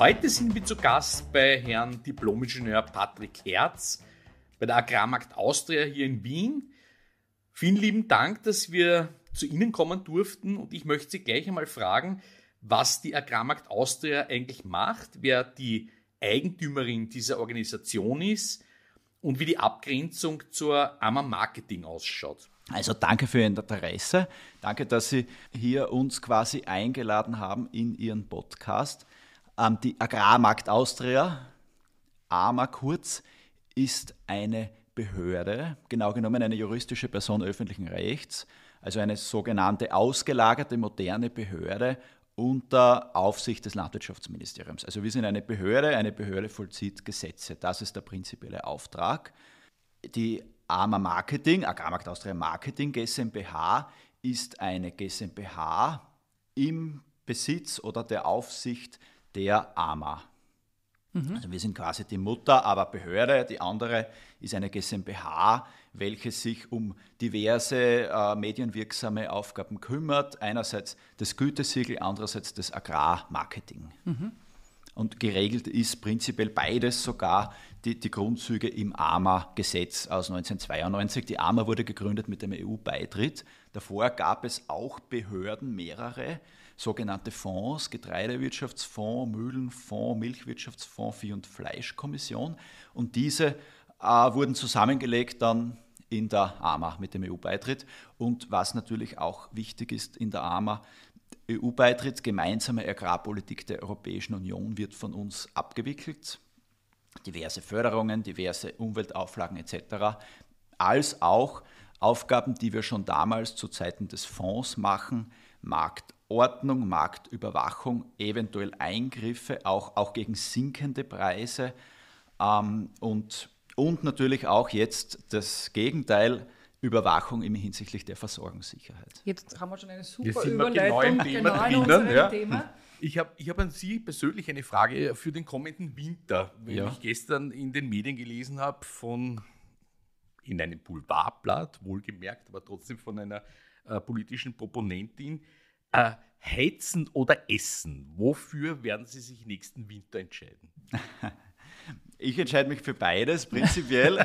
Heute sind wir zu Gast bei Herrn Diplomingenieur Patrick Herz bei der Agrarmarkt Austria hier in Wien. Vielen lieben Dank, dass wir zu Ihnen kommen durften und ich möchte Sie gleich einmal fragen, was die Agrarmarkt Austria eigentlich macht, wer die Eigentümerin dieser Organisation ist und wie die Abgrenzung zur AMA Marketing ausschaut. Also danke für Ihr Interesse. Danke, dass Sie hier uns quasi eingeladen haben in Ihren Podcast. Ähm, die Agrarmarkt Austria, AMA kurz, ist eine Behörde, genau genommen eine juristische Person öffentlichen Rechts, also eine sogenannte ausgelagerte moderne Behörde unter Aufsicht des Landwirtschaftsministeriums. Also wir sind eine Behörde, eine Behörde vollzieht Gesetze. Das ist der prinzipielle Auftrag. Die AMA Marketing, Agrarmarkt Austria Marketing GmbH, ist eine GmbH im Besitz oder der Aufsicht der AMA. Mhm. Also wir sind quasi die Mutter, aber Behörde. Die andere ist eine GmbH, welche sich um diverse äh, medienwirksame Aufgaben kümmert. Einerseits das Gütesiegel, andererseits das Agrarmarketing. Mhm. Und geregelt ist prinzipiell beides sogar die, die Grundzüge im AMA-Gesetz aus 1992. Die AMA wurde gegründet mit dem EU-Beitritt. Davor gab es auch Behörden, mehrere, sogenannte Fonds, Getreidewirtschaftsfonds, Mühlenfonds, Milchwirtschaftsfonds, Vieh- und Fleischkommission. Und diese äh, wurden zusammengelegt dann in der AMA mit dem EU-Beitritt. Und was natürlich auch wichtig ist in der AMA, EU-Beitritt, gemeinsame Agrarpolitik der Europäischen Union wird von uns abgewickelt. Diverse Förderungen, diverse Umweltauflagen etc. Als auch Aufgaben, die wir schon damals zu Zeiten des Fonds machen, Markt Ordnung, Marktüberwachung, eventuell Eingriffe, auch, auch gegen sinkende Preise ähm, und, und natürlich auch jetzt das Gegenteil, Überwachung im hinsichtlich der Versorgungssicherheit. Jetzt haben wir schon eine super Überleitung genau, Thema genau in ja. Thema. Ich habe ich hab an Sie persönlich eine Frage für den kommenden Winter. Wenn ja. ich gestern in den Medien gelesen habe von, in einem Boulevardblatt, wohlgemerkt, aber trotzdem von einer äh, politischen Proponentin, äh, heizen oder essen? Wofür werden Sie sich nächsten Winter entscheiden? Ich entscheide mich für beides, prinzipiell.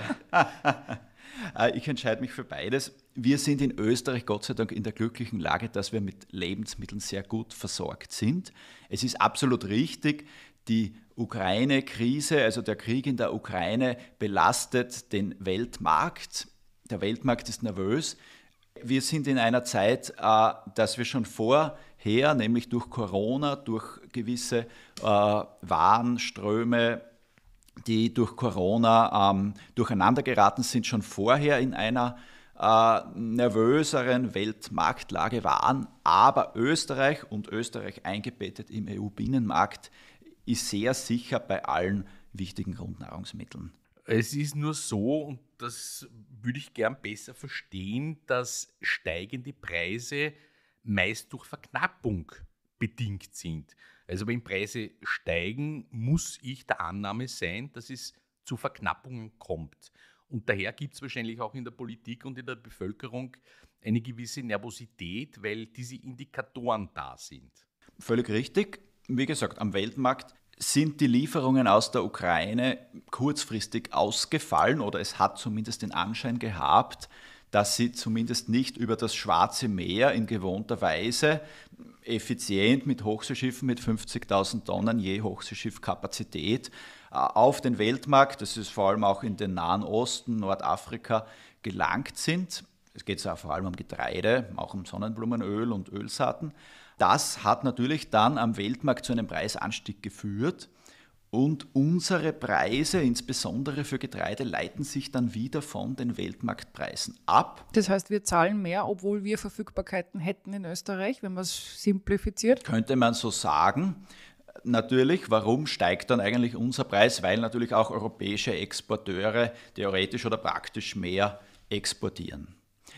Äh, ich entscheide mich für beides. Wir sind in Österreich Gott sei Dank in der glücklichen Lage, dass wir mit Lebensmitteln sehr gut versorgt sind. Es ist absolut richtig, die Ukraine-Krise, also der Krieg in der Ukraine, belastet den Weltmarkt. Der Weltmarkt ist nervös. Wir sind in einer Zeit, äh, dass wir schon vorher, nämlich durch Corona, durch gewisse äh, Warenströme, die durch Corona ähm, durcheinander geraten sind, schon vorher in einer äh, nervöseren Weltmarktlage waren. Aber Österreich und Österreich eingebettet im EU-Binnenmarkt ist sehr sicher bei allen wichtigen Grundnahrungsmitteln. Es ist nur so, und das würde ich gern besser verstehen, dass steigende Preise meist durch Verknappung bedingt sind. Also wenn Preise steigen, muss ich der Annahme sein, dass es zu Verknappungen kommt. Und daher gibt es wahrscheinlich auch in der Politik und in der Bevölkerung eine gewisse Nervosität, weil diese Indikatoren da sind. Völlig richtig. Wie gesagt, am Weltmarkt sind die Lieferungen aus der Ukraine kurzfristig ausgefallen oder es hat zumindest den Anschein gehabt, dass sie zumindest nicht über das Schwarze Meer in gewohnter Weise effizient mit Hochseeschiffen mit 50.000 Tonnen je Hochseeschiffkapazität äh, auf den Weltmarkt, das ist vor allem auch in den Nahen Osten, Nordafrika, gelangt sind. Es geht vor allem um Getreide, auch um Sonnenblumenöl und Ölsaaten. Das hat natürlich dann am Weltmarkt zu einem Preisanstieg geführt. Und unsere Preise, insbesondere für Getreide, leiten sich dann wieder von den Weltmarktpreisen ab. Das heißt, wir zahlen mehr, obwohl wir Verfügbarkeiten hätten in Österreich, wenn man es simplifiziert? Könnte man so sagen. Natürlich, warum steigt dann eigentlich unser Preis? Weil natürlich auch europäische Exporteure theoretisch oder praktisch mehr exportieren.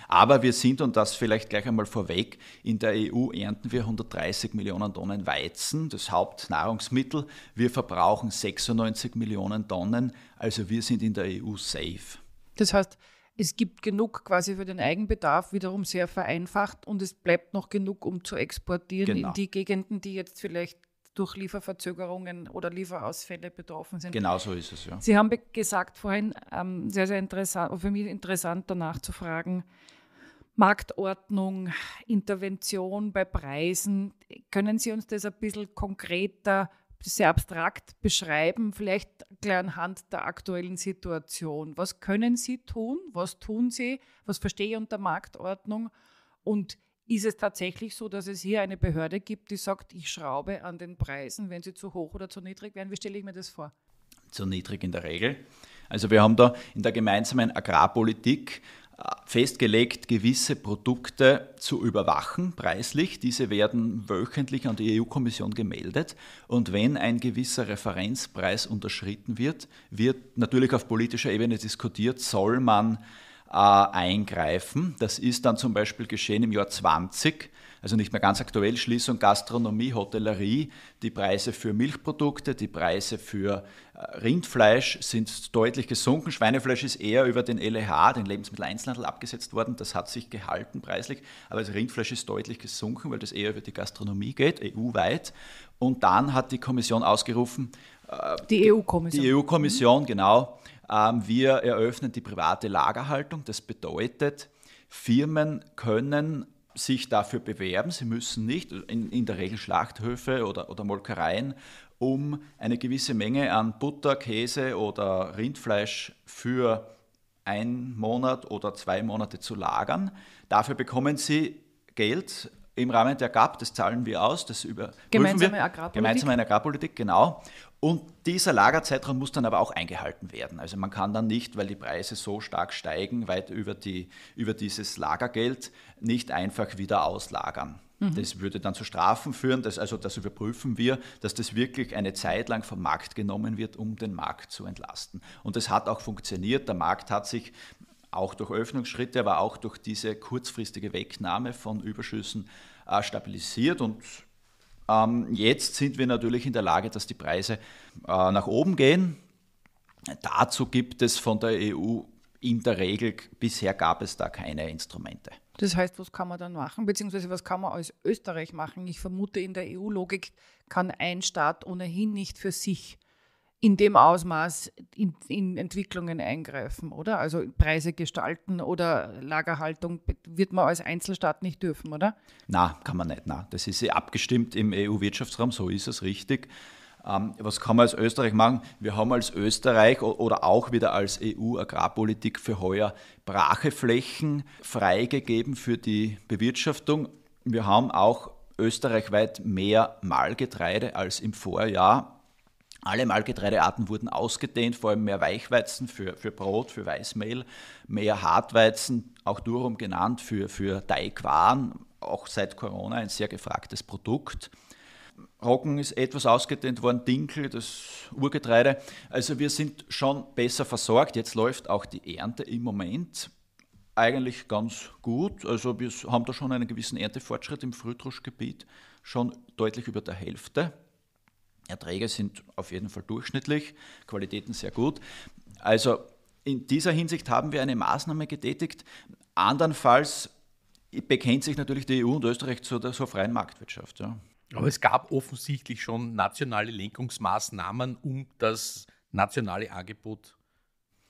Aber wir sind, und das vielleicht gleich einmal vorweg, in der EU ernten wir 130 Millionen Tonnen Weizen, das Hauptnahrungsmittel. Wir verbrauchen 96 Millionen Tonnen, also wir sind in der EU safe. Das heißt, es gibt genug quasi für den Eigenbedarf, wiederum sehr vereinfacht und es bleibt noch genug, um zu exportieren genau. in die Gegenden, die jetzt vielleicht durch Lieferverzögerungen oder Lieferausfälle betroffen sind. Genau so ist es, ja. Sie haben gesagt vorhin, ähm, sehr, sehr interessant, für mich interessant danach zu fragen, Marktordnung, Intervention bei Preisen. Können Sie uns das ein bisschen konkreter, sehr abstrakt beschreiben, vielleicht gleich anhand der aktuellen Situation? Was können Sie tun? Was tun Sie? Was verstehe ich unter Marktordnung? Und ist es tatsächlich so, dass es hier eine Behörde gibt, die sagt, ich schraube an den Preisen, wenn sie zu hoch oder zu niedrig werden? Wie stelle ich mir das vor? Zu niedrig in der Regel. Also wir haben da in der gemeinsamen Agrarpolitik festgelegt, gewisse Produkte zu überwachen, preislich. Diese werden wöchentlich an die EU-Kommission gemeldet. Und wenn ein gewisser Referenzpreis unterschritten wird, wird natürlich auf politischer Ebene diskutiert, soll man äh, eingreifen. Das ist dann zum Beispiel geschehen im Jahr 20 also nicht mehr ganz aktuell, Schließung Gastronomie, Hotellerie, die Preise für Milchprodukte, die Preise für äh, Rindfleisch sind deutlich gesunken. Schweinefleisch ist eher über den LEH, den Lebensmitteleinzelhandel, abgesetzt worden. Das hat sich gehalten preislich, aber das Rindfleisch ist deutlich gesunken, weil das eher über die Gastronomie geht, EU-weit. Und dann hat die Kommission ausgerufen, äh, die EU-Kommission. Die EU-Kommission, mhm. genau ähm, wir eröffnen die private Lagerhaltung. Das bedeutet, Firmen können sich dafür bewerben. Sie müssen nicht, in, in der Regel Schlachthöfe oder, oder Molkereien, um eine gewisse Menge an Butter, Käse oder Rindfleisch für einen Monat oder zwei Monate zu lagern. Dafür bekommen sie Geld im Rahmen der GAP, das zahlen wir aus, das über gemeinsame Agrarpolitik. Gemeinsame Agrarpolitik, genau. Und dieser Lagerzeitraum muss dann aber auch eingehalten werden. Also man kann dann nicht, weil die Preise so stark steigen, weit über, die, über dieses Lagergeld nicht einfach wieder auslagern. Mhm. Das würde dann zu Strafen führen. Das, also das überprüfen wir, dass das wirklich eine Zeit lang vom Markt genommen wird, um den Markt zu entlasten. Und das hat auch funktioniert. Der Markt hat sich auch durch Öffnungsschritte, aber auch durch diese kurzfristige Wegnahme von Überschüssen äh, stabilisiert und ähm, jetzt sind wir natürlich in der Lage, dass die Preise äh, nach oben gehen. Dazu gibt es von der EU in der Regel, bisher gab es da keine Instrumente. Das heißt, was kann man dann machen, beziehungsweise was kann man als Österreich machen? Ich vermute, in der EU-Logik kann ein Staat ohnehin nicht für sich in dem Ausmaß in, in, Entwicklungen eingreifen, oder? Also Preise gestalten oder Lagerhaltung wird man als Einzelstaat nicht dürfen, oder? Na, kann man nicht. Na, das ist abgestimmt im EU-Wirtschaftsraum. So ist es richtig. Ähm, was kann man als Österreich machen? Wir haben als Österreich oder auch wieder als EU-Agrarpolitik für heuer Bracheflächen freigegeben für die Bewirtschaftung. Wir haben auch österreichweit mehr Mahlgetreide als im Vorjahr alle Mahlgetreidearten wurden ausgedehnt, vor allem mehr Weichweizen für, für Brot, für Weißmehl, mehr Hartweizen, auch Durum genannt, für, für Teigwaren, auch seit Corona ein sehr gefragtes Produkt. Roggen ist etwas ausgedehnt worden, Dinkel, das Urgetreide. Also wir sind schon besser versorgt. Jetzt läuft auch die Ernte im Moment eigentlich ganz gut. Also wir haben da schon einen gewissen Erntefortschritt im Frühtruschgebiet, schon deutlich über der Hälfte. Erträge sind auf jeden Fall durchschnittlich, Qualitäten sehr gut. Also in dieser Hinsicht haben wir eine Maßnahme getätigt. Andernfalls bekennt sich natürlich die EU und Österreich zur, zur freien Marktwirtschaft. Ja. Aber es gab offensichtlich schon nationale Lenkungsmaßnahmen, um das nationale Angebot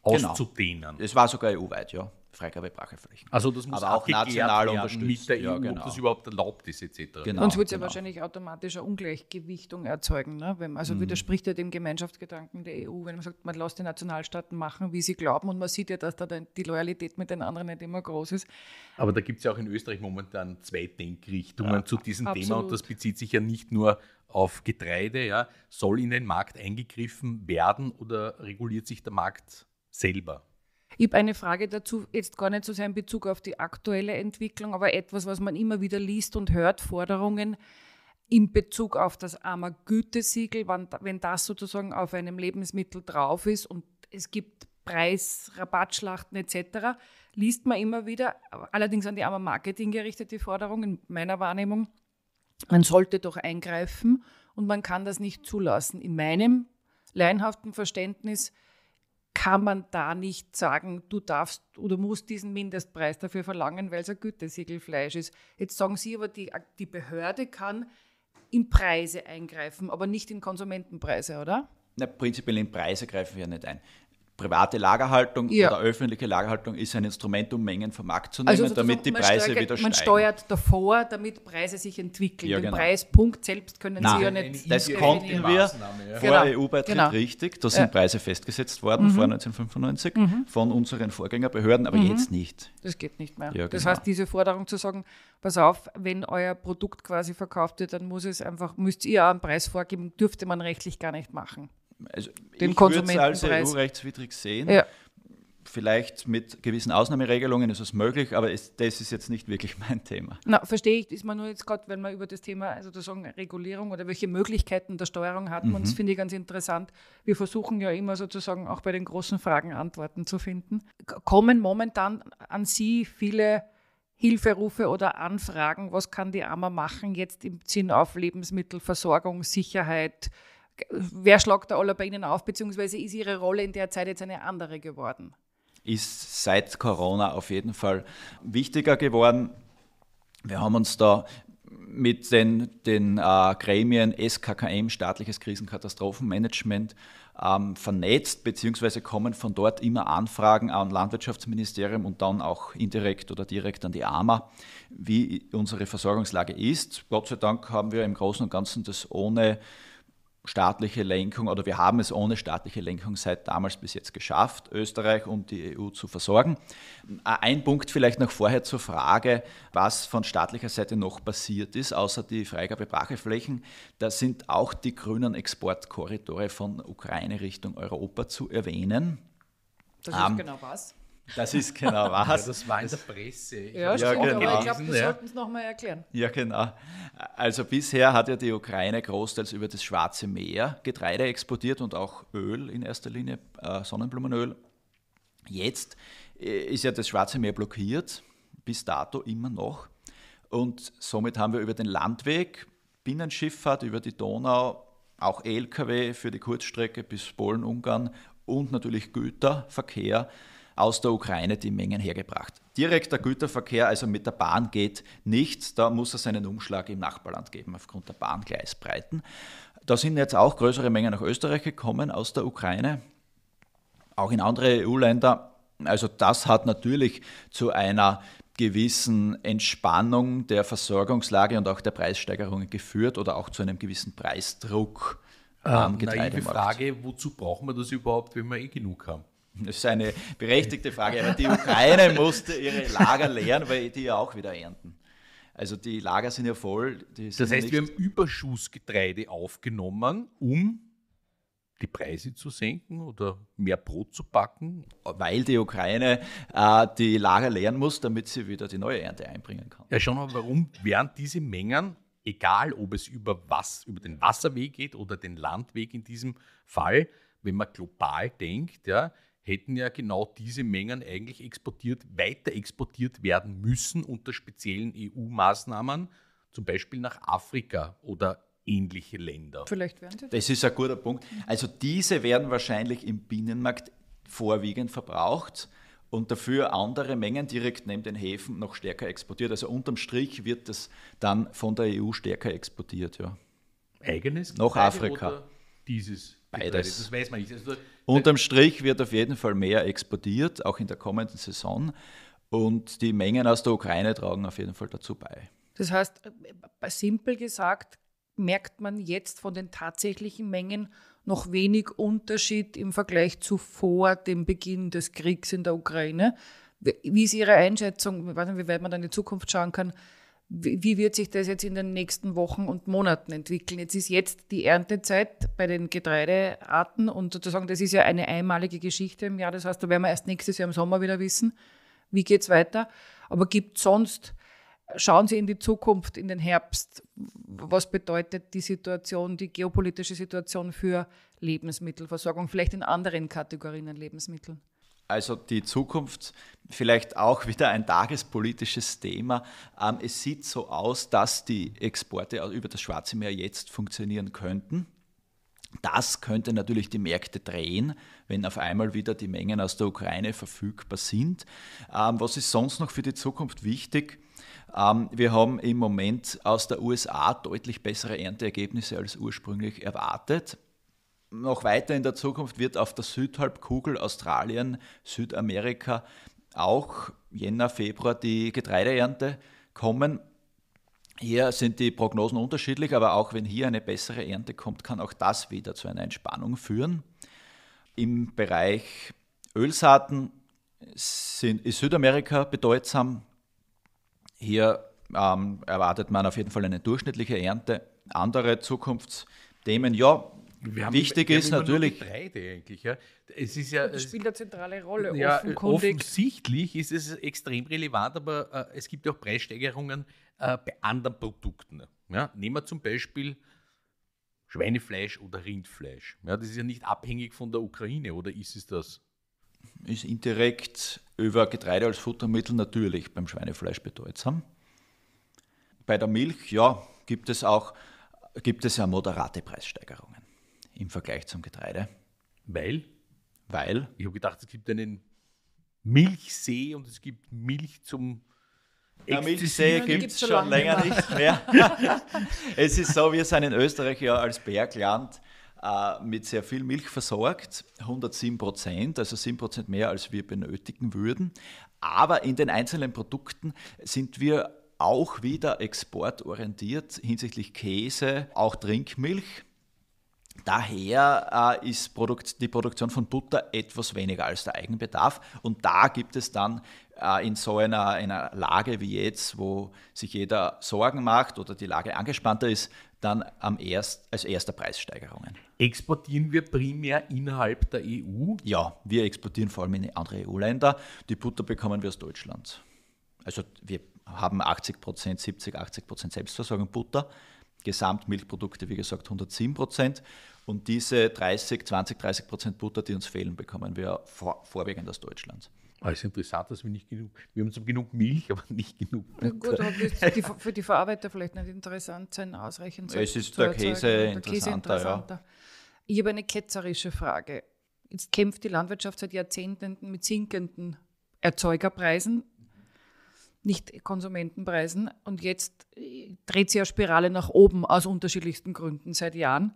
genau. auszudehnen. Genau. Es war sogar EU-weit, ja. Freigabe bracheflächen. Also das muss Aber auch national unterstützt werden ja, genau. ob das überhaupt erlaubt ist etc. Genau, Sonst würde es genau. ja wahrscheinlich automatisch eine Ungleichgewichtung erzeugen. Ne? Wenn, also mhm. widerspricht ja dem Gemeinschaftsgedanken der EU, wenn man sagt, man lässt die Nationalstaaten machen, wie sie glauben und man sieht ja, dass da die Loyalität mit den anderen nicht immer groß ist. Aber da gibt es ja auch in Österreich momentan zwei Denkrichtungen ja, zu diesem absolut. Thema und das bezieht sich ja nicht nur auf Getreide. Ja. Soll in den Markt eingegriffen werden oder reguliert sich der Markt selber? Ich habe eine Frage dazu, jetzt gar nicht so sehr in Bezug auf die aktuelle Entwicklung, aber etwas, was man immer wieder liest und hört, Forderungen in Bezug auf das armer Gütesiegel, wenn das sozusagen auf einem Lebensmittel drauf ist und es gibt Preis, Rabattschlachten etc., liest man immer wieder, allerdings an die armer Marketing gerichtete Forderung in meiner Wahrnehmung, man sollte doch eingreifen und man kann das nicht zulassen. In meinem leinhaften Verständnis kann man da nicht sagen, du darfst oder musst diesen Mindestpreis dafür verlangen, weil es ein Gütesiegelfleisch ist. Jetzt sagen Sie aber, die, die Behörde kann in Preise eingreifen, aber nicht in Konsumentenpreise, oder? Na, prinzipiell in Preise greifen wir nicht ein private Lagerhaltung ja. oder öffentliche Lagerhaltung ist ein Instrument, um Mengen vom Markt zu also nehmen, also damit die Preise steuert, wieder steigen. Man steuert davor, damit Preise sich entwickeln. Ja, genau. Den Preispunkt selbst können Nein, Sie ja nicht. Das konnten wir vor ja. EU-Beitritt genau, genau. richtig. Da sind Preise festgesetzt worden mhm. vor 1995 mhm. von unseren Vorgängerbehörden, aber mhm. jetzt nicht. Das geht nicht mehr. Genau. Das heißt, diese Forderung zu sagen, pass auf, wenn euer Produkt quasi verkauft wird, dann muss es einfach, müsst ihr auch einen Preis vorgeben, dürfte man rechtlich gar nicht machen also dem ich würde es als EU-rechtswidrig sehen. Ja. Vielleicht mit gewissen Ausnahmeregelungen ist es möglich, aber ist, das ist jetzt nicht wirklich mein Thema. Na, verstehe ich. Ist man nur jetzt gerade, wenn man über das Thema sozusagen also Regulierung oder welche Möglichkeiten der Steuerung hat, mhm. und das finde ich ganz interessant. Wir versuchen ja immer sozusagen auch bei den großen Fragen Antworten zu finden. Kommen momentan an Sie viele Hilferufe oder Anfragen, was kann die AMA machen jetzt im Sinn auf Lebensmittelversorgung, Sicherheit, wer schlagt da alle bei Ihnen auf, beziehungsweise ist Ihre Rolle in der Zeit jetzt eine andere geworden? Ist seit Corona auf jeden Fall wichtiger geworden. Wir haben uns da mit den, den äh, Gremien SKKM, staatliches Krisenkatastrophenmanagement, ähm, vernetzt, beziehungsweise kommen von dort immer Anfragen an Landwirtschaftsministerium und dann auch indirekt oder direkt an die AMA, wie unsere Versorgungslage ist. Gott sei Dank haben wir im Großen und Ganzen das ohne staatliche Lenkung oder wir haben es ohne staatliche Lenkung seit damals bis jetzt geschafft, Österreich und die EU zu versorgen. Äh, ein Punkt vielleicht noch vorher zur Frage, was von staatlicher Seite noch passiert ist, außer die Freigabe Bracheflächen. Da sind auch die grünen Exportkorridore von Ukraine Richtung Europa zu erwähnen. Das ist ähm, genau was. Das ist genau was. Ja, das war in der Presse. Ich ja, ja, genau. aber ich glaube, wir ja. sollten es nochmal erklären. Ja, genau. Also bisher hat ja die Ukraine großteils über das Schwarze Meer Getreide exportiert und auch Öl in erster Linie, äh, Sonnenblumenöl. Jetzt äh, ist ja das Schwarze Meer blockiert, bis dato immer noch. Und somit haben wir über den Landweg, Binnenschifffahrt, über die Donau, auch Lkw für die Kurzstrecke bis Polen, Ungarn und natürlich Güterverkehr aus der Ukraine die Mengen hergebracht. Direkter Güterverkehr, also mit der Bahn geht nichts. Da muss es einen Umschlag im Nachbarland geben aufgrund der Bahngleisbreiten. Da sind jetzt auch größere Mengen nach Österreich gekommen aus der Ukraine, auch in andere EU-Länder. Also das hat natürlich zu einer gewissen Entspannung der Versorgungslage und auch der Preissteigerungen geführt oder auch zu einem gewissen Preisdruck am ähm, Getreidemarkt. Naive Frage, wozu brauchen wir das überhaupt, wenn wir eh genug haben? Das ist eine berechtigte Frage, aber die Ukraine musste ihre Lager leeren, weil die ja auch wieder ernten. Also die Lager sind ja voll. Sind das heißt, wir haben Überschussgetreide aufgenommen, um die Preise zu senken oder mehr Brot zu backen? Weil die Ukraine äh, die Lager leeren muss, damit sie wieder die neue Ernte einbringen kann. Ja, schon, aber warum wären diese Mengen, egal ob es über, was, über den Wasserweg geht oder den Landweg in diesem Fall, wenn man global denkt, ja, hätten ja genau diese Mengen eigentlich exportiert, weiter exportiert werden müssen unter speziellen EU-Maßnahmen, zum Beispiel nach Afrika oder ähnliche Länder. Vielleicht werden sie. Das ist ein guter Punkt. Also diese werden wahrscheinlich im Binnenmarkt vorwiegend verbraucht und dafür andere Mengen direkt neben den Häfen noch stärker exportiert. Also unterm Strich wird das dann von der EU stärker exportiert, ja. Eigenes? Nach Afrika. Dieses Beides. Das weiß man nicht. Also, Unterm Strich wird auf jeden Fall mehr exportiert, auch in der kommenden Saison. Und die Mengen aus der Ukraine tragen auf jeden Fall dazu bei. Das heißt, äh, simpel gesagt, merkt man jetzt von den tatsächlichen Mengen noch wenig Unterschied im Vergleich zu vor dem Beginn des Kriegs in der Ukraine. Wie ist Ihre Einschätzung, ich weiß nicht, wie weit man dann in die Zukunft schauen kann, wie wird sich das jetzt in den nächsten Wochen und Monaten entwickeln? Jetzt ist jetzt die Erntezeit bei den Getreidearten und sozusagen, das ist ja eine einmalige Geschichte im Jahr. Das heißt, da werden wir erst nächstes Jahr im Sommer wieder wissen, wie geht es weiter. Aber gibt sonst, schauen Sie in die Zukunft, in den Herbst, was bedeutet die Situation, die geopolitische Situation für Lebensmittelversorgung, vielleicht in anderen Kategorien an Lebensmitteln? also die Zukunft vielleicht auch wieder ein tagespolitisches Thema. Ähm, es sieht so aus, dass die Exporte über das Schwarze Meer jetzt funktionieren könnten. Das könnte natürlich die Märkte drehen, wenn auf einmal wieder die Mengen aus der Ukraine verfügbar sind. Ähm, was ist sonst noch für die Zukunft wichtig? Ähm, wir haben im Moment aus der USA deutlich bessere Ernteergebnisse als ursprünglich erwartet noch weiter in der Zukunft wird auf der Südhalbkugel Australien, Südamerika auch Jänner, Februar die Getreideernte kommen. Hier sind die Prognosen unterschiedlich, aber auch wenn hier eine bessere Ernte kommt, kann auch das wieder zu einer Entspannung führen. Im Bereich Ölsaaten sind, ist Südamerika bedeutsam. Hier ähm, erwartet man auf jeden Fall eine durchschnittliche Ernte. Andere Zukunftsthemen, ja, haben, Wichtig ist natürlich. Getreide eigentlich, ja. Es ist ja, das spielt eine zentrale Rolle. Ja, offensichtlich ist es extrem relevant, aber äh, es gibt auch Preissteigerungen äh, bei anderen Produkten. Ja. Nehmen wir zum Beispiel Schweinefleisch oder Rindfleisch. Ja, das ist ja nicht abhängig von der Ukraine, oder ist es das? Ist indirekt über Getreide als Futtermittel natürlich beim Schweinefleisch bedeutsam. Bei der Milch, ja, gibt es auch gibt es ja moderate Preissteigerungen im Vergleich zum Getreide. Weil? Weil. Ich habe gedacht, es gibt einen Milchsee und es gibt Milch zum ja, Milchsee gibt es schon, schon länger nicht mehr. es ist so, wir sind in Österreich ja als Bergland äh, mit sehr viel Milch versorgt, 107 Prozent, also 7 Prozent mehr, als wir benötigen würden. Aber in den einzelnen Produkten sind wir auch wieder exportorientiert hinsichtlich Käse, auch Trinkmilch. Daher äh, ist Produkt, die Produktion von Butter etwas weniger als der Eigenbedarf. Und da gibt es dann äh, in so einer, einer, Lage wie jetzt, wo sich jeder Sorgen macht oder die Lage angespannter ist, dann am erst, als erster Preissteigerungen. Exportieren wir primär innerhalb der EU? Ja, wir exportieren vor allem in andere EU-Länder. Die Butter bekommen wir aus Deutschland. Also wir haben 80 Prozent, 70, 80 Prozent Selbstversorgung Butter. Gesamtmilchprodukte, wie gesagt, 107 Prozent. Und diese 30, 20, 30 Prozent Butter, die uns fehlen, bekommen wir vor, vorwiegend aus Deutschland. Aber es ist interessant, dass wir nicht genug, wir haben zwar genug Milch, aber nicht genug Butter. Gut, aber die, für die Verarbeiter vielleicht nicht interessant sein, ausreichend zu Es ist der, Käse, der Käse interessanter. Ja. Ich habe eine ketzerische Frage. Jetzt kämpft die Landwirtschaft seit Jahrzehnten mit sinkenden Erzeugerpreisen nicht-Konsumentenpreisen. Und jetzt äh, dreht sich ja Spirale nach oben aus unterschiedlichsten Gründen seit Jahren.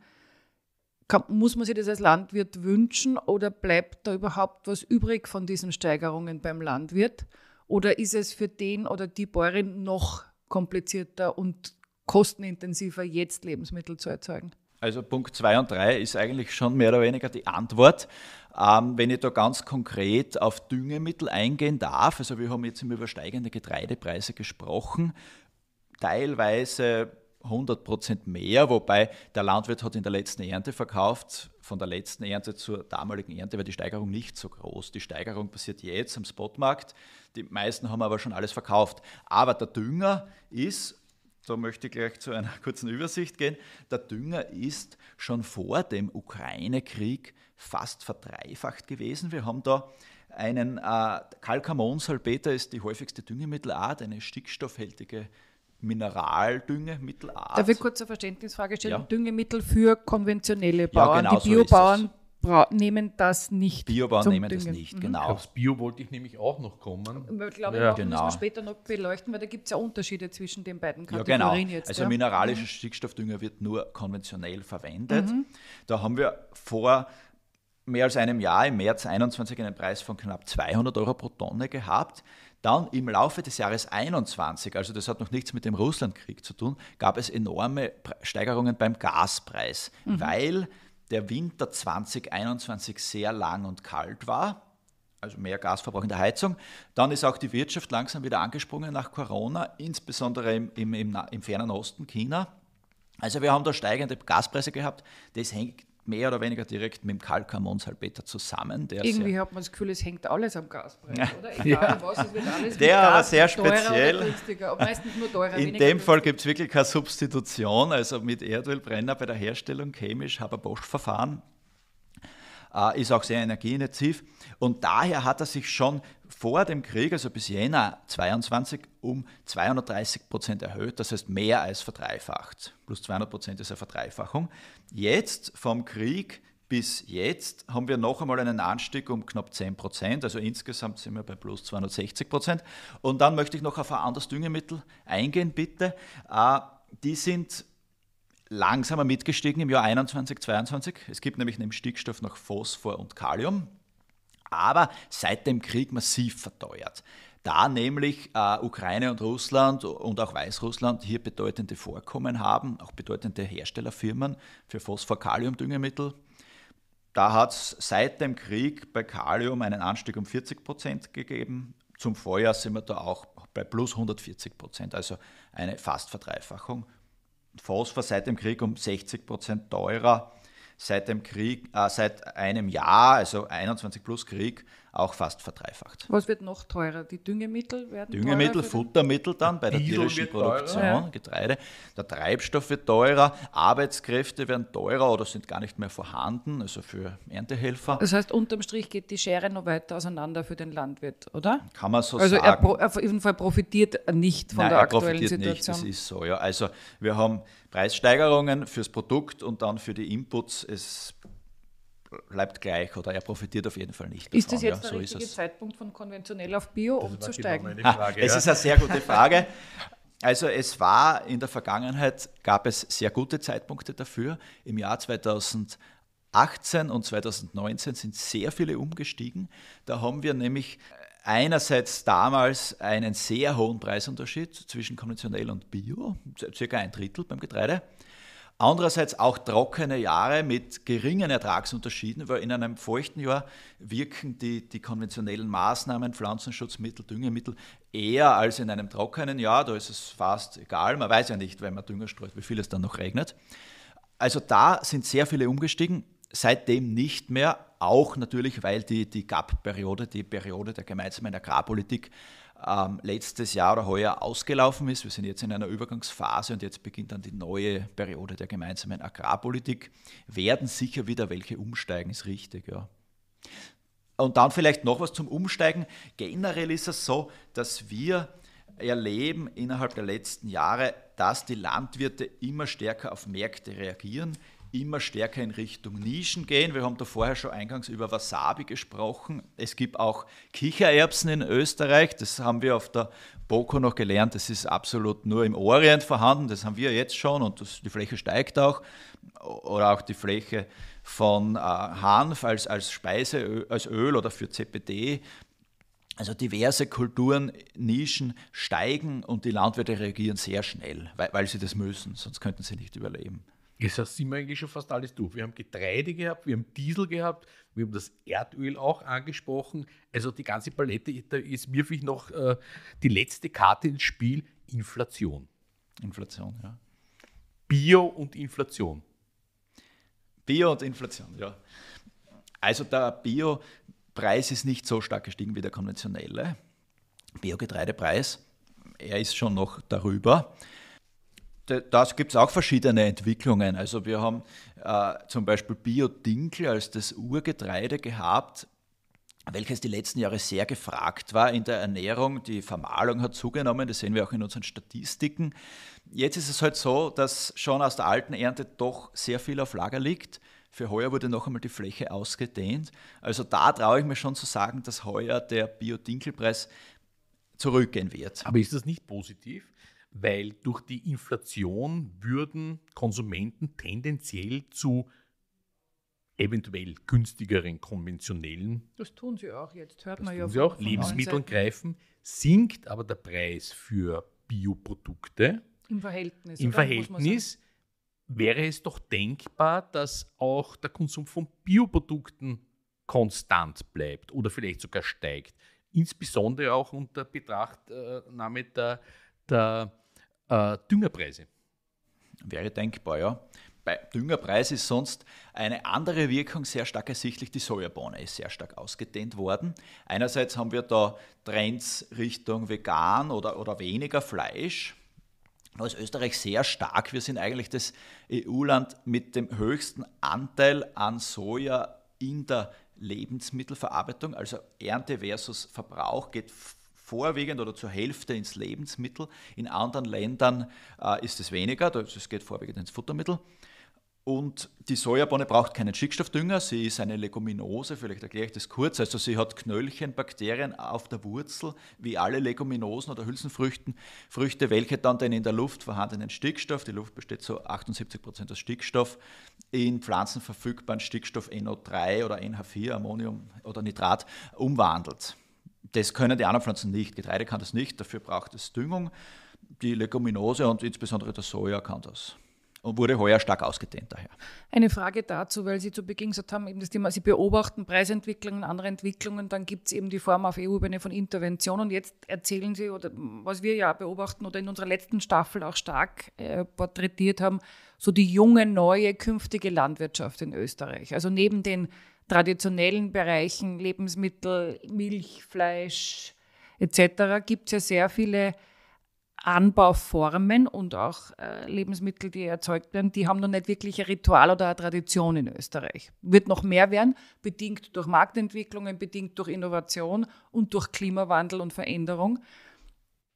muss man sich das als Landwirt wünschen oder bleibt da überhaupt was übrig von diesen Steigerungen beim Landwirt? Oder ist es für den oder die Bäuerin noch komplizierter und kostenintensiver, jetzt Lebensmittel zu erzeugen? Also Punkt 2 und 3 ist eigentlich schon mehr oder weniger die Antwort. Ähm, wenn ich da ganz konkret auf Düngemittel eingehen darf, also wir haben jetzt über steigende Getreidepreise gesprochen, teilweise 100% mehr, wobei der Landwirt hat in der letzten Ernte verkauft, von der letzten Ernte zur damaligen Ernte war die Steigerung nicht so groß. Die Steigerung passiert jetzt am Spotmarkt, die meisten haben aber schon alles verkauft. Aber der Dünger ist da möchte ich gleich zu einer kurzen Übersicht gehen. Der Dünger ist schon vor dem Ukraine-Krieg fast verdreifacht gewesen. Wir haben da einen äh, Kalkamonsalpeter ist die häufigste Düngemittelart, eine stickstoffhältige Mineraldüngemittelart. Darf ich kurz eine Verständnisfrage stellen? Ja. Düngemittel für konventionelle Bauern. Ja, genau die Biobauern nehmen das nicht. Biobauern nehmen Düngen. das nicht, mhm. genau. Aufs Bio wollte ich nämlich auch noch kommen. Äh, ich glaube, ja. Genau. müssen wir genau. später noch beleuchten, weil da gibt es ja Unterschiede zwischen den beiden Kategorien ja, genau. jetzt. Also ja? mineralischer mhm. Stickstoffdünger wird nur konventionell verwendet. Mhm. Da haben wir vor mehr als einem Jahr, im März 2021 einen Preis von knapp 200 Euro pro Tonne gehabt. Dann im Laufe des Jahres 2021, also das hat noch nichts mit dem Russlandkrieg zu tun, gab es enorme Steigerungen beim Gaspreis, mhm. weil der Winter 2021 sehr lang und kalt war, also mehr Gasverbrauch in der Heizung. Dann ist auch die Wirtschaft langsam wieder angesprungen nach Corona, insbesondere im, im, im, im fernen Osten China. Also wir haben da steigende Gaspreise gehabt. Das hängt mehr oder weniger direkt mit dem Kalka Monsalpeter zusammen. Irgendwie hat man das Gefühl, es hängt alles am Gaspreis, oder? Egal ja. was, es wird alles Der Gas aber sehr speziell. meistens nur teurer. In dem Fall gibt es wirklich keine Substitution. Also mit Erdölbrenner bei der Herstellung chemisch habe ein bosch verfahren äh, ist auch sehr energieintensiv und daher hat er sich schon vor dem Krieg, also bis Jänner 22, um 230 Prozent erhöht, das heißt mehr als verdreifacht. Plus 200 Prozent ist eine Verdreifachung. Jetzt vom Krieg bis jetzt haben wir noch einmal einen Anstieg um knapp 10 Prozent, also insgesamt sind wir bei plus 260 Prozent. Und dann möchte ich noch auf ein anderes Düngemittel eingehen, bitte. Äh, die sind langsamer mitgestiegen im Jahr 2021, 2022. Es gibt nämlich neben Stickstoff noch Phosphor und Kalium aber seit dem Krieg massiv verteuert. Da nämlich äh, Ukraine und Russland und auch Weißrussland hier bedeutende Vorkommen haben, auch bedeutende Herstellerfirmen für Phosphor-Kalium-Düngemittel. Da hat es seit dem Krieg bei Kalium einen Anstieg um 40 Prozent gegeben. Zum Vorjahr sind wir da auch bei plus 140 Prozent, also eine fast Verdreifachung. Phosphor seit dem Krieg um 60 Prozent teurer seit dem Krieg, äh, seit einem Jahr, also 21 plus Krieg, auch fast verdreifacht. Was wird noch teurer? Die Düngemittel werden Düngemittel, Futtermittel dann bei der tierischen Produktion, teurer. Getreide. Der Treibstoff wird teurer, Arbeitskräfte werden teurer oder sind gar nicht mehr vorhanden, also für Erntehelfer. Das heißt, unterm Strich geht die Schere noch weiter auseinander für den Landwirt, oder? Kann man so also sagen. Also auf jeden Fall profitiert nicht von Nein, der aktuellen Situation. Nicht, das ist so, ja. Also wir haben Preissteigerungen fürs Produkt und dann für die Inputs. Es bleibt gleich oder er profitiert auf jeden Fall nicht. Davon. Ist das jetzt ja, der so richtige Zeitpunkt, von konventionell auf Bio das umzusteigen? Genau meine Frage, ah, es ja. ist eine sehr gute Frage. Also es war in der Vergangenheit, gab es sehr gute Zeitpunkte dafür. Im Jahr 2018 und 2019 sind sehr viele umgestiegen. Da haben wir nämlich einerseits damals einen sehr hohen Preisunterschied zwischen konventionell und Bio, circa ein Drittel beim Getreide. Andererseits auch trockene Jahre mit geringen Ertragsunterschieden, weil in einem feuchten Jahr wirken die, die konventionellen Maßnahmen, Pflanzenschutzmittel, Düngemittel eher als in einem trockenen Jahr. Da ist es fast egal. Man weiß ja nicht, wenn man Dünger streut, wie viel es dann noch regnet. Also da sind sehr viele umgestiegen, seitdem nicht mehr. Auch natürlich, weil die, die GAP-Periode, die Periode der gemeinsamen Agrarpolitik, ähm, letztes Jahr oder heuer ausgelaufen ist. Wir sind jetzt in einer Übergangsphase und jetzt beginnt dann die neue Periode der gemeinsamen Agrarpolitik. Werden sicher wieder welche umsteigen, ist richtig, ja. Und dann vielleicht noch was zum Umsteigen. Generell ist es so, dass wir erleben innerhalb der letzten Jahre, dass die Landwirte immer stärker auf Märkte reagieren immer stärker in Richtung Nischen gehen. Wir haben da vorher schon eingangs über Wasabi gesprochen. Es gibt auch Kichererbsen in Österreich. Das haben wir auf der Boko noch gelernt. Das ist absolut nur im Orient vorhanden. Das haben wir jetzt schon und das, die Fläche steigt auch. Oder auch die Fläche von äh, Hanf als, als Speise, als Öl oder für CPD. Also diverse Kulturen, Nischen steigen und die Landwirte reagieren sehr schnell, weil, weil sie das müssen, sonst könnten sie nicht überleben. Jetzt sind wir eigentlich schon fast alles durch. Wir haben Getreide gehabt, wir haben Diesel gehabt, wir haben das Erdöl auch angesprochen. Also die ganze Palette, da ist wirklich noch äh, die letzte Karte ins Spiel, Inflation. Inflation, ja. Bio und Inflation. Bio und Inflation, ja. Also der Bio-Preis ist nicht so stark gestiegen wie der konventionelle Biogetreidepreis. Er ist schon noch darüber das gibt es auch verschiedene Entwicklungen. Also wir haben äh, zum Beispiel Biodinkel als das Urgetreide gehabt, welches die letzten Jahre sehr gefragt war in der Ernährung. Die Vermahlung hat zugenommen, das sehen wir auch in unseren Statistiken. Jetzt ist es halt so, dass schon aus der alten Ernte doch sehr viel auf Lager liegt. Für heuer wurde noch einmal die Fläche ausgedehnt. Also da traue ich mir schon zu sagen, dass heuer der Biodinkelpreis zurückgehen wird. Aber ist das nicht positiv? weil durch die Inflation würden Konsumenten tendenziell zu eventuell günstigeren konventionellen. Das tun sie auch jetzt, hört man ja. Sie auch. Lebensmitteln greifen, sinkt aber der Preis für Bioprodukte. Im Verhältnis. Im Verhältnis wäre es doch denkbar, dass auch der Konsum von Bioprodukten konstant bleibt oder vielleicht sogar steigt. Insbesondere auch unter Betrachtnahme äh, der, der äh, Düngerpreise. Wäre denkbar, ja. Bei Düngerpreis ist sonst eine andere Wirkung sehr stark ersichtlich. Die Sojabohne ist sehr stark ausgedehnt worden. Einerseits haben wir da Trends Richtung vegan oder, oder weniger Fleisch. Da ist Österreich sehr stark. Wir sind eigentlich das EU-Land mit dem höchsten Anteil an Soja in der Lebensmittelverarbeitung. Also Ernte versus Verbrauch geht vorwiegend oder zur Hälfte ins Lebensmittel. In anderen Ländern äh, ist es weniger, es geht vorwiegend ins Futtermittel. Und die Sojabohne braucht keinen Stickstoffdünger, sie ist eine Leguminose, vielleicht erkläre ich das kurz. Also sie hat Knöllchenbakterien auf der Wurzel, wie alle Leguminosen oder Hülsenfrüchten, Früchte, welche dann den in der Luft vorhandenen Stickstoff, die Luft besteht zu so 78 Prozent aus Stickstoff, in Pflanzen verfügbaren Stickstoff NO3 oder NH4, Ammonium oder Nitrat umwandelt. Das können die anderen Pflanzen nicht. Getreide kann das nicht, dafür braucht es Düngung. Die Leguminose und insbesondere das Soja kann das und wurde heuer stark ausgedehnt daher. Eine Frage dazu, weil Sie zu Beginn gesagt haben, eben das Thema, Sie beobachten Preisentwicklungen, andere Entwicklungen, dann gibt es eben die Form auf EU-Ebene von Intervention und jetzt erzählen Sie, oder was wir ja beobachten oder in unserer letzten Staffel auch stark äh, porträtiert haben, so die junge, neue, künftige Landwirtschaft in Österreich. Also neben den traditionellen Bereichen, Lebensmittel, Milch, Fleisch etc., gibt es ja sehr viele Anbauformen und auch äh, Lebensmittel, die erzeugt werden, die haben noch nicht wirklich ein Ritual oder eine Tradition in Österreich. Wird noch mehr werden, bedingt durch Marktentwicklungen, bedingt durch Innovation und durch Klimawandel und Veränderung.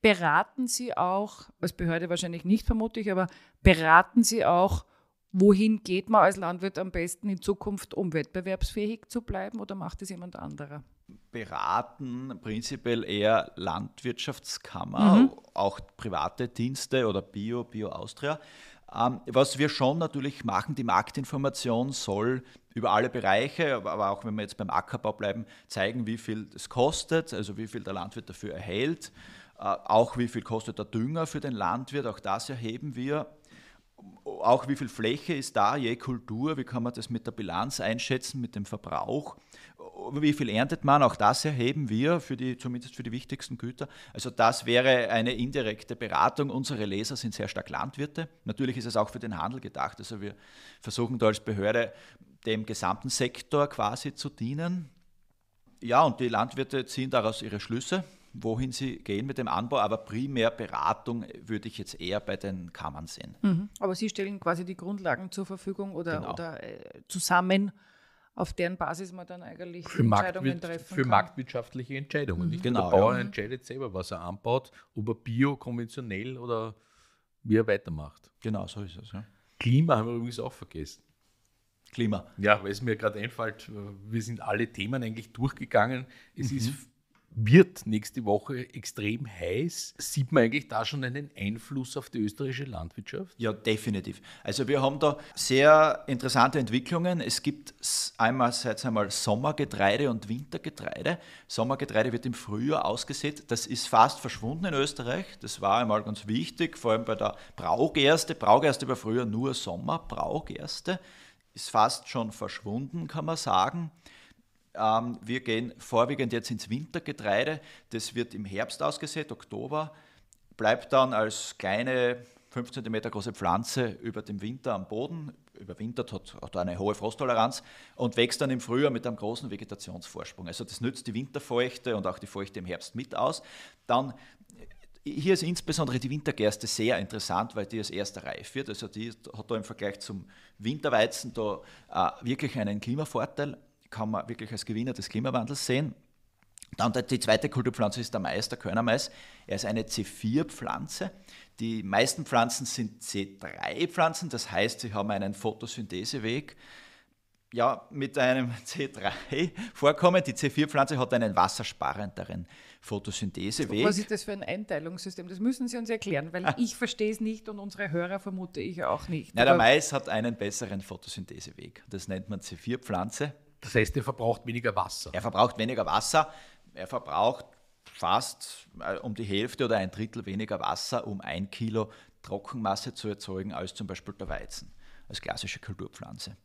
Beraten Sie auch, als Behörde wahrscheinlich nicht vermutlich, aber beraten Sie auch Wohin geht man als Landwirt am besten in Zukunft, um wettbewerbsfähig zu bleiben oder macht es jemand anderer? Beraten prinzipiell eher Landwirtschaftskammer, mhm. auch private Dienste oder Bio, Bio Austria. Ähm, was wir schon natürlich machen, die Marktinformation soll über alle Bereiche, aber auch wenn wir jetzt beim Ackerbau bleiben, zeigen, wie viel es kostet, also wie viel der Landwirt dafür erhält. Äh, auch wie viel kostet der Dünger für den Landwirt, auch das erheben wir auch wie viel Fläche ist da, je Kultur, wie kann man das mit der Bilanz einschätzen, mit dem Verbrauch, wie viel erntet man, auch das erheben wir, für die, zumindest für die wichtigsten Güter. Also das wäre eine indirekte Beratung. Unsere Leser sind sehr stark Landwirte. Natürlich ist es auch für den Handel gedacht. Also wir versuchen da als Behörde dem gesamten Sektor quasi zu dienen. Ja, und die Landwirte ziehen daraus ihre Schlüsse wohin sie gehen mit dem Anbau, aber primär Beratung würde ich jetzt eher bei den Kammern sehen. Mhm. Aber Sie stellen quasi die Grundlagen zur Verfügung oder, genau. oder äh, zusammen, auf deren Basis man dann eigentlich für Entscheidungen Marktwir treffen für kann. Für marktwirtschaftliche Entscheidungen. Mhm. Genau, der Bauer ja. entscheidet selber, was er anbaut, ob er bio, konventionell oder wie er weitermacht. Genau, so ist es. Ja. Klima haben wir übrigens auch vergessen. Klima. Ja, weil es mir gerade einfällt, wir sind alle Themen eigentlich durchgegangen. Es mhm. ist wird nächste Woche extrem heiß. Sieht man eigentlich da schon einen Einfluss auf die österreichische Landwirtschaft? Ja, definitiv. Also wir haben da sehr interessante Entwicklungen. Es gibt einmal, einmal Sommergetreide und Wintergetreide. Sommergetreide wird im Frühjahr ausgesät. Das ist fast verschwunden in Österreich. Das war einmal ganz wichtig, vor allem bei der Braugerste. Braugerste war früher nur Sommerbraugerste. Ist fast schon verschwunden, kann man sagen. Ähm, wir gehen vorwiegend jetzt ins Wintergetreide. Das wird im Herbst ausgesät, Oktober, bleibt dann als kleine 5 cm große Pflanze über dem Winter am Boden, überwintert, hat, hat eine hohe Frosttoleranz und wächst dann im Frühjahr mit einem großen Vegetationsvorsprung. Also das nützt die Winterfeuchte und auch die Feuchte im Herbst mit aus. Dann hier ist insbesondere die Wintergerste sehr interessant, weil die als erster reif wird. Also die hat da im Vergleich zum Winterweizen da äh, wirklich einen Klimavorteil kann man wirklich als Gewinner des Klimawandels sehen. Dann die zweite Kulturpflanze ist der Mais, der Körnermais. Er ist eine C4-Pflanze. Die meisten Pflanzen sind C3-Pflanzen, das heißt, sie haben einen Photosyntheseweg ja, mit einem C3 vorkommen. Die C4-Pflanze hat einen wassersparenderen Photosyntheseweg. Was ist das für ein Einteilungssystem? Das müssen Sie uns erklären, weil ich verstehe es nicht und unsere Hörer vermute ich auch nicht. Na, der Mais hat einen besseren Photosyntheseweg. Das nennt man C4-Pflanze. Das heißt, er verbraucht weniger Wasser. Er verbraucht weniger Wasser. Er verbraucht fast äh, um die Hälfte oder ein Drittel weniger Wasser, um ein Kilo Trockenmasse zu erzeugen, als zum Beispiel der Weizen als klassische Kulturpflanze.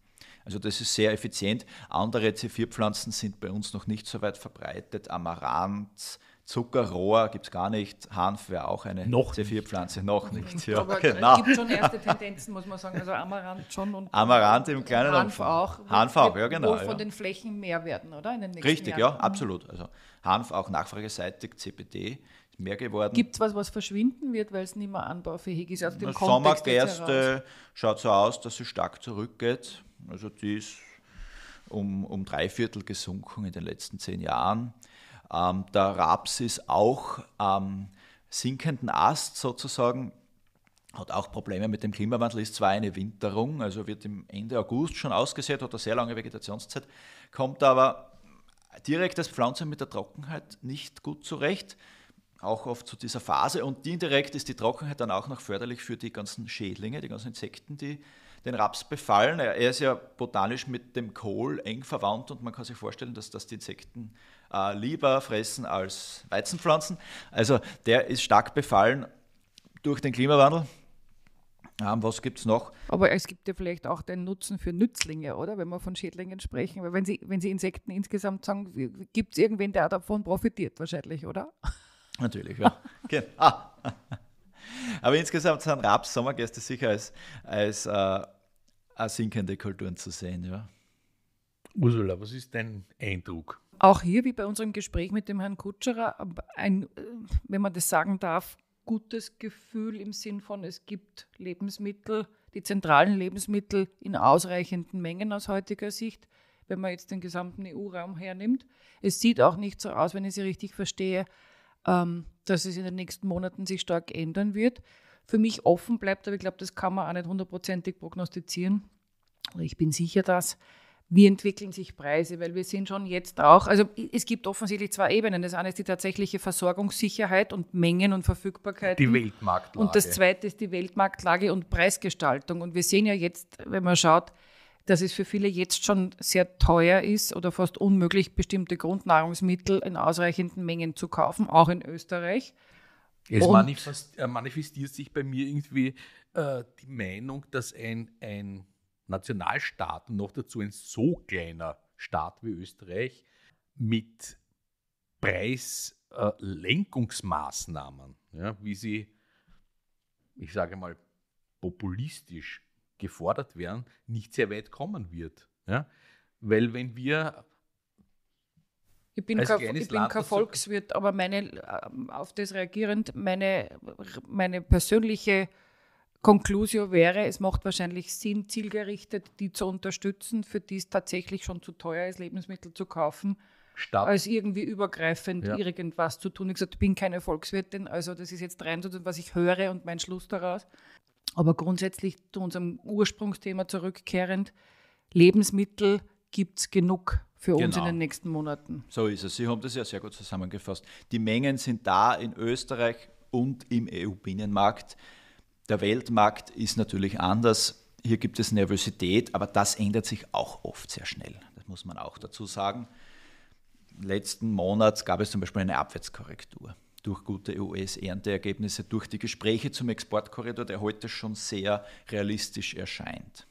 Also das ist sehr effizient. Andere C4-Pflanzen sind bei uns noch nicht so weit verbreitet. Amaranth, Zuckerrohr gibt es gar nicht. Hanf wäre auch eine C4-Pflanze, noch nicht. Mhm. Ja, Aber genau. es gibt schon erste Tendenzen, muss man sagen. Also Amaranth schon und Amaranth im kleinen Hanf Umfang. auch. Hanf auch, ja genau. Wo von ja. den Flächen mehr werden, oder? Richtig, Jahren. ja, absolut. Also Hanf auch nachfrageseitig, CBD ist mehr geworden. Gibt es was, was verschwinden wird, weil es nicht mehr anbaufähig ist? Aus dem Kontext Sommergerste schaut so aus, dass sie stark zurückgeht. Also die ist um, um drei Viertel gesunken in den letzten zehn Jahren. Ähm, der Raps ist auch am ähm, sinkenden Ast sozusagen, hat auch Probleme mit dem Klimawandel, ist zwar eine Winterung, also wird im Ende August schon ausgesät, hat eine sehr lange Vegetationszeit, kommt aber direkt als Pflanze mit der Trockenheit nicht gut zurecht, auch oft zu dieser Phase. Und indirekt ist die Trockenheit dann auch noch förderlich für die ganzen Schädlinge, die ganzen Insekten, die den Raps befallen. Er ist ja botanisch mit dem Kohl eng verwandt und man kann sich vorstellen, dass das die Insekten äh, lieber fressen als Weizenpflanzen. Also der ist stark befallen durch den Klimawandel. Ähm, was gibt es noch? Aber es gibt ja vielleicht auch den Nutzen für Nützlinge, oder? Wenn wir von Schädlingen sprechen. Weil wenn Sie, wenn Sie Insekten insgesamt sagen, gibt es irgendwen, der davon profitiert wahrscheinlich, oder? Natürlich, ja. genau. ah. Aber insgesamt sind Raps, Sommergäste sicher als, als, äh, sinkende Kulturen zu sehen, ja. Ursula, was ist dein Eindruck? auch hier, wie bei unserem Gespräch mit dem Herrn Kutscherer, ein, äh, wenn man das sagen darf, gutes Gefühl im Sinn von, es gibt Lebensmittel, die zentralen Lebensmittel in ausreichenden Mengen aus heutiger Sicht, wenn man jetzt den gesamten EU-Raum hernimmt. Es sieht auch nicht so aus, wenn ich Sie richtig verstehe, ähm, dass es in den nächsten Monaten sich stark ändern wird. Für mich offen bleibt, aber ich glaube, das kann man auch nicht hundertprozentig prognostizieren. Ich bin sicher, dass wie entwickeln sich Preise, weil wir sind schon jetzt auch, also es gibt offensichtlich zwei Ebenen. Das eine ist die tatsächliche Versorgungssicherheit und Mengen und Verfügbarkeit. Die Weltmarktlage. Und das zweite ist die Weltmarktlage und Preisgestaltung. Und wir sehen ja jetzt, wenn man schaut, dass es für viele jetzt schon sehr teuer ist oder fast unmöglich, bestimmte Grundnahrungsmittel in ausreichenden Mengen zu kaufen, auch in Österreich. Es äh, manifestiert sich bei mir irgendwie äh, die Meinung, dass ein, ein Nationalstaaten, noch dazu ein so kleiner Staat wie Österreich, mit Preislenkungsmaßnahmen, ja, wie sie, ich sage mal, populistisch gefordert werden, nicht sehr weit kommen wird. Ja? Weil wenn wir ich bin, kein, ich bin kein Volkswirt, aber meine, ähm, auf das reagierend, meine, meine persönliche Conclusio wäre, es macht wahrscheinlich Sinn, zielgerichtet die zu unterstützen, für die es tatsächlich schon zu teuer ist, Lebensmittel zu kaufen, Statt. als irgendwie übergreifend ja. irgendwas zu tun. Ich gesagt, ich bin keine Volkswirtin, also das ist jetzt rein so, was ich höre und mein Schluss daraus. Aber grundsätzlich zu unserem Ursprungsthema zurückkehrend, Lebensmittel gibt es genug für uns in genau. den nächsten Monaten. So ist es. Sie haben das ja sehr gut zusammengefasst. Die Mengen sind da in Österreich und im EU-Binnenmarkt. Der Weltmarkt ist natürlich anders. Hier gibt es Nervosität, aber das ändert sich auch oft sehr schnell. Das muss man auch dazu sagen. letzten Monat gab es zum Beispiel eine Abwärtskorrektur durch gute US-Ernteergebnisse, durch die Gespräche zum Exportkorridor, der heute schon sehr realistisch erscheint.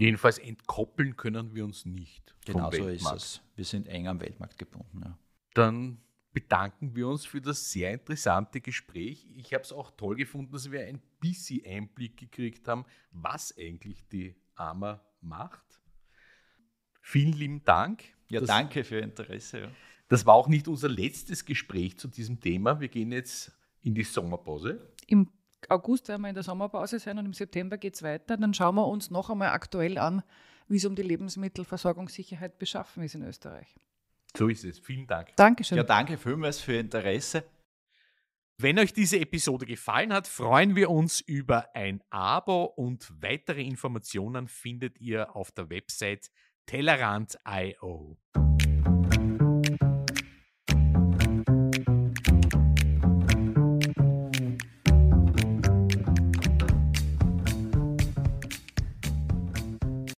Jedenfalls entkoppeln können wir uns nicht. Genau so ist es. Wir sind eng am Weltmarkt gebunden. Ja. Dann bedanken wir uns für das sehr interessante Gespräch. Ich habe es auch toll gefunden, dass wir ein bisschen Einblick gekriegt haben, was eigentlich die AMA macht. Vielen lieben Dank. Ja, das, danke für Ihr Interesse. Ja. Das war auch nicht unser letztes Gespräch zu diesem Thema. Wir gehen jetzt in die Sommerpause. Im August werden wir in der Sommerpause sein und im September geht es weiter. Dann schauen wir uns noch einmal aktuell an, wie es um die Lebensmittelversorgungssicherheit beschaffen ist in Österreich. So ist es. Vielen Dank. Dankeschön. Ja, danke vielmals für Ihr Interesse. Wenn euch diese Episode gefallen hat, freuen wir uns über ein Abo und weitere Informationen findet ihr auf der Website Tellerant.io.